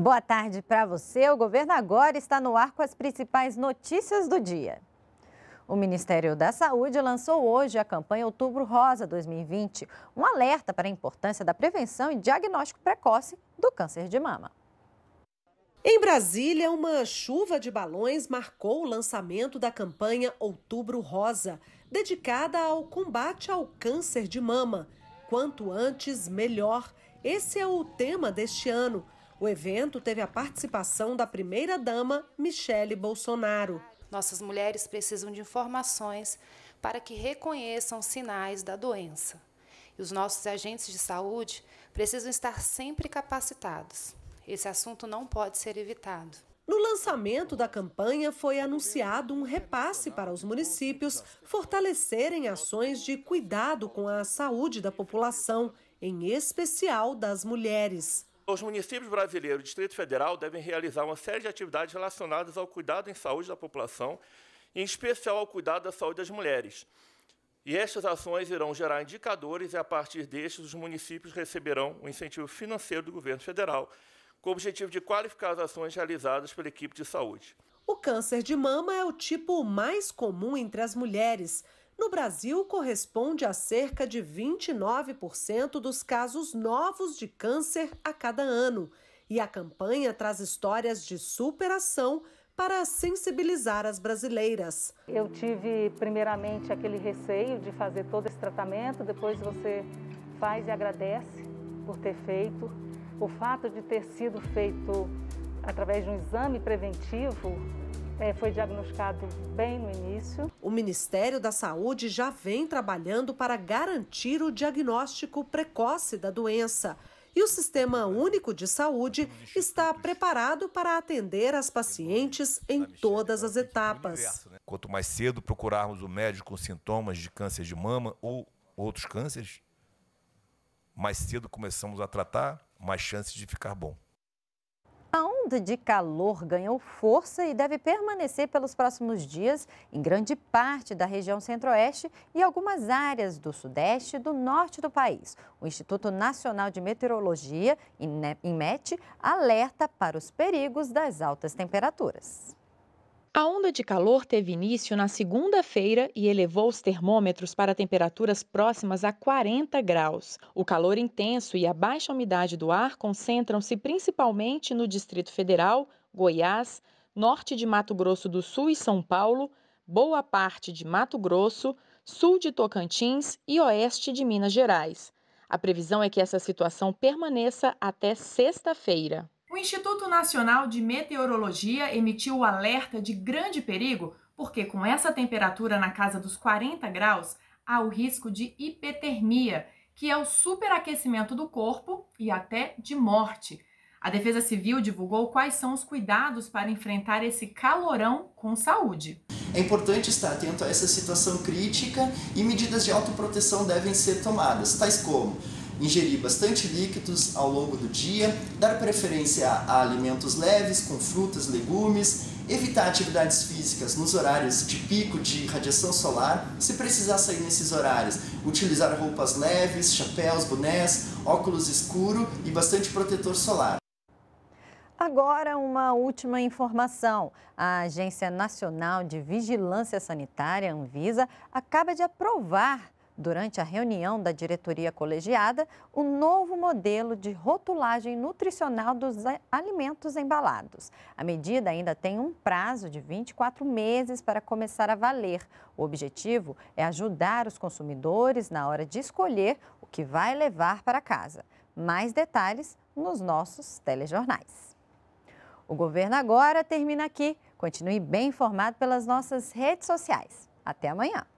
Boa tarde para você. O governo agora está no ar com as principais notícias do dia. O Ministério da Saúde lançou hoje a campanha Outubro Rosa 2020, um alerta para a importância da prevenção e diagnóstico precoce do câncer de mama. Em Brasília, uma chuva de balões marcou o lançamento da campanha Outubro Rosa, dedicada ao combate ao câncer de mama. Quanto antes, melhor. Esse é o tema deste ano o evento teve a participação da primeira-dama Michele Bolsonaro. Nossas mulheres precisam de informações para que reconheçam sinais da doença. E os nossos agentes de saúde precisam estar sempre capacitados. Esse assunto não pode ser evitado. No lançamento da campanha foi anunciado um repasse para os municípios fortalecerem ações de cuidado com a saúde da população, em especial das mulheres. Os municípios brasileiros e Distrito Federal devem realizar uma série de atividades relacionadas ao cuidado em saúde da população, em especial ao cuidado da saúde das mulheres. E estas ações irão gerar indicadores e, a partir destes, os municípios receberão o um incentivo financeiro do governo federal, com o objetivo de qualificar as ações realizadas pela equipe de saúde. O câncer de mama é o tipo mais comum entre as mulheres, no Brasil corresponde a cerca de 29% dos casos novos de câncer a cada ano. E a campanha traz histórias de superação para sensibilizar as brasileiras. Eu tive, primeiramente, aquele receio de fazer todo esse tratamento, depois você faz e agradece por ter feito. O fato de ter sido feito através de um exame preventivo é, foi diagnosticado bem no início. O Ministério da Saúde já vem trabalhando para garantir o diagnóstico precoce da doença e o Sistema Único de Saúde está preparado para atender as pacientes em todas as etapas. Quanto mais cedo procurarmos o médico com sintomas de câncer de mama ou outros cânceres, mais cedo começamos a tratar, mais chances de ficar bom onda de calor ganhou força e deve permanecer pelos próximos dias em grande parte da região centro-oeste e algumas áreas do sudeste e do norte do país. O Instituto Nacional de Meteorologia, INMET, alerta para os perigos das altas temperaturas. A onda de calor teve início na segunda-feira e elevou os termômetros para temperaturas próximas a 40 graus. O calor intenso e a baixa umidade do ar concentram-se principalmente no Distrito Federal, Goiás, norte de Mato Grosso do Sul e São Paulo, boa parte de Mato Grosso, sul de Tocantins e oeste de Minas Gerais. A previsão é que essa situação permaneça até sexta-feira. O Instituto Nacional de Meteorologia emitiu o alerta de grande perigo, porque com essa temperatura na casa dos 40 graus, há o risco de hipetermia, que é o superaquecimento do corpo e até de morte. A Defesa Civil divulgou quais são os cuidados para enfrentar esse calorão com saúde. É importante estar atento a essa situação crítica e medidas de autoproteção devem ser tomadas, tais como ingerir bastante líquidos ao longo do dia, dar preferência a alimentos leves, com frutas, legumes, evitar atividades físicas nos horários de pico de radiação solar, se precisar sair nesses horários, utilizar roupas leves, chapéus, bonés, óculos escuro e bastante protetor solar. Agora, uma última informação. A Agência Nacional de Vigilância Sanitária, Anvisa, acaba de aprovar durante a reunião da diretoria colegiada, o novo modelo de rotulagem nutricional dos alimentos embalados. A medida ainda tem um prazo de 24 meses para começar a valer. O objetivo é ajudar os consumidores na hora de escolher o que vai levar para casa. Mais detalhes nos nossos telejornais. O governo agora termina aqui. Continue bem informado pelas nossas redes sociais. Até amanhã!